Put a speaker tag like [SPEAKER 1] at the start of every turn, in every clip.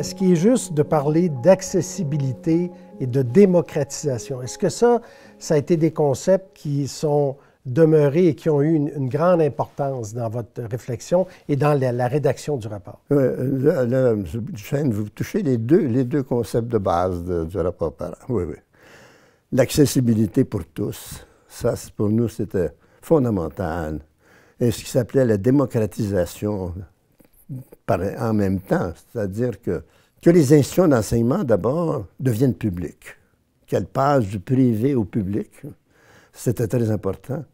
[SPEAKER 1] Est-ce qu'il est juste de parler d'accessibilité et de démocratisation? Est-ce que ça, ça a été des concepts qui sont demeurés et qui ont eu une, grande importance dans votre réflexion et dans la, rédaction du rapport? Euh, là, vous touchez les deux, les deux concepts de base du rapport Oui, oui. L'accessibilité pour tous, ça, pour nous, c'était fondamental. Et ce qui s'appelait la démocratisation en même temps, c'est-à-dire que, que les institutions d'enseignement, d'abord, deviennent publiques, qu'elles passent du privé au public, c'était très important,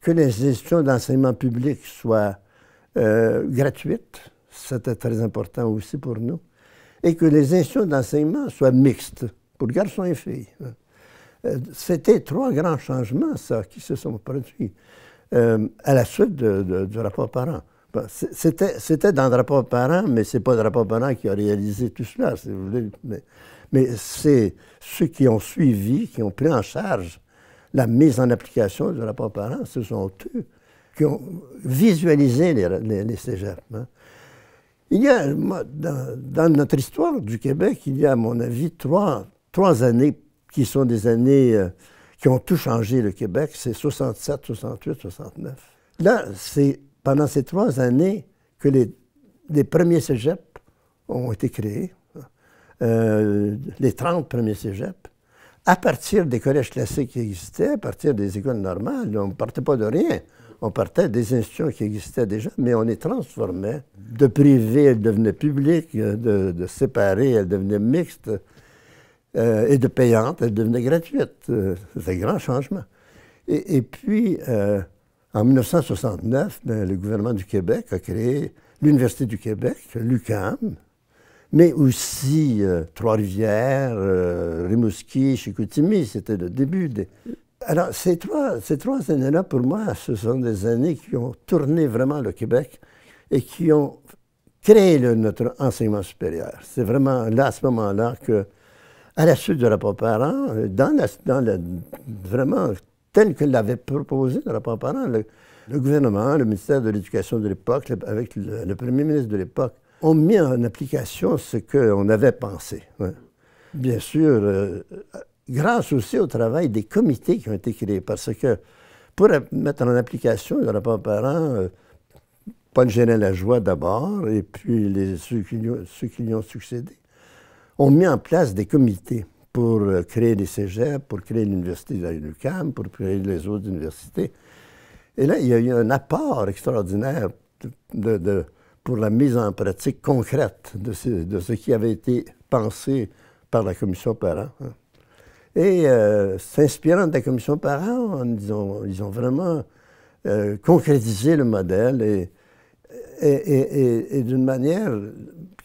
[SPEAKER 1] que les institutions d'enseignement public soient euh, gratuites, c'était très important aussi pour nous, et que les institutions d'enseignement soient mixtes, pour garçons et filles. Euh, c'était trois grands changements, ça, qui se sont produits euh, à la suite du rapport parent. Bah, c'était dans rapport parent, mais ce n'est pas le rapport parent qui a réalisé tout cela, si vous Mais, c'est ceux qui ont suivi, qui ont pris en charge la mise en application du rapport parent, ce sont eux qui ont visualisé les, les, hein. Il y a, dans, notre histoire du Québec, il y a, à mon avis, trois, trois années qui sont des années euh, qui ont tout changé le Québec. C'est 67, 68, 69. Là, c'est pendant ces trois années que les, premiers cégeps ont été créés, euh, les 30 premiers cégeps, à partir des collèges classiques qui existaient, à partir des écoles normales, on ne partait pas de rien. On partait des institutions qui existaient déjà, mais on les transformait. De privé, elles devenaient publiques, euh, de, de séparées, elles devenaient mixtes, euh, et de payantes, elles devenaient gratuites. C'est un grand changement. Et, puis, en 1969, ben, le gouvernement du Québec a créé l'Université du Québec, l'UQAM, mais aussi euh, Trois-Rivières, euh, Rimouski, Chicoutimi, c'était le début. Des... Alors, ces trois, ces trois années-là, pour moi, ce sont des années qui ont tourné vraiment le Québec et qui ont créé notre enseignement supérieur. C'est vraiment là, à ce moment-là, que, à la suite du rapport parent, euh, dans dans la, vraiment tel que l'avait proposé le rapport parent. Le, gouvernement, le ministère de l'Éducation de l'époque, avec le, premier ministre de l'époque, ont mis en application ce qu'on avait pensé. Bien sûr, euh, grâce aussi au travail des comités qui ont été créés, parce que pour mettre en application le rapport parent, euh, Paul la joie d'abord, et puis ceux qui, ceux qui lui ont succédé, ont mis en place des comités pour créer les cégeps, pour créer l'université de l'UQAM, pour créer les autres universités. Et là, il y a eu un apport extraordinaire pour la mise en pratique concrète de ce, qui avait été pensé par la commission parent. Hein. Et euh, s'inspirant de la commission parent, ils ont, ils ont vraiment euh, concrétisé le modèle et, d'une manière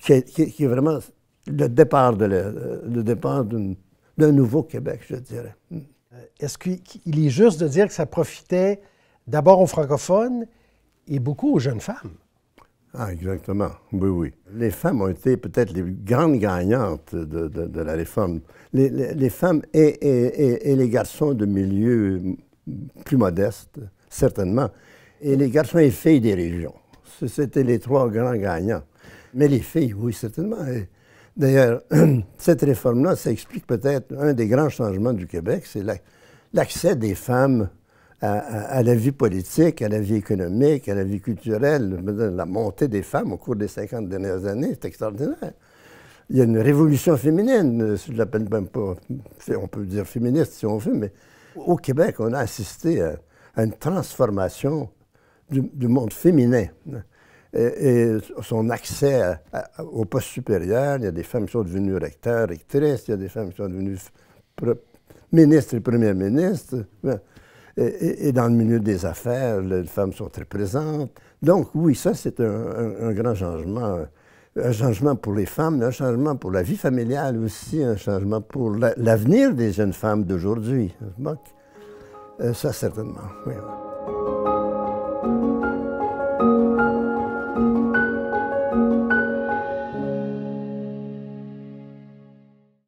[SPEAKER 1] qui est, vraiment le départ, le, départ d'un nouveau Québec, je dirais. Euh, est-ce qu'il est juste de dire que ça profitait d'abord aux francophones et beaucoup aux jeunes femmes? Ah, exactement. Oui, oui. Les femmes ont été peut-être les grandes gagnantes de, la réforme. Les, femmes et, et, les garçons de milieux plus modestes, certainement, et les garçons et filles des régions. C'était les trois grands gagnants. Mais les filles, oui, certainement. D'ailleurs, cette réforme-là, ça explique peut-être un des grands changements du Québec, c'est l'accès des femmes à, la vie politique, à la vie économique, à la vie culturelle. La montée des femmes au cours des 50 dernières années, c'est extraordinaire. Il y a une révolution féminine, je ne l'appelle même pas, on peut dire féministe si on veut, mais au Québec, on a assisté à, une transformation du monde féminin et, son accès au poste supérieur. Il y a des femmes qui sont devenues recteurs, rectrices, il y a des femmes qui sont devenues ministres et premières ministres. Et, dans le milieu des affaires, les femmes sont très présentes. Donc oui, ça c'est un, grand changement. Un changement pour les femmes, un changement pour la vie familiale aussi, un changement pour l'avenir des jeunes femmes d'aujourd'hui. Euh, ça, certainement.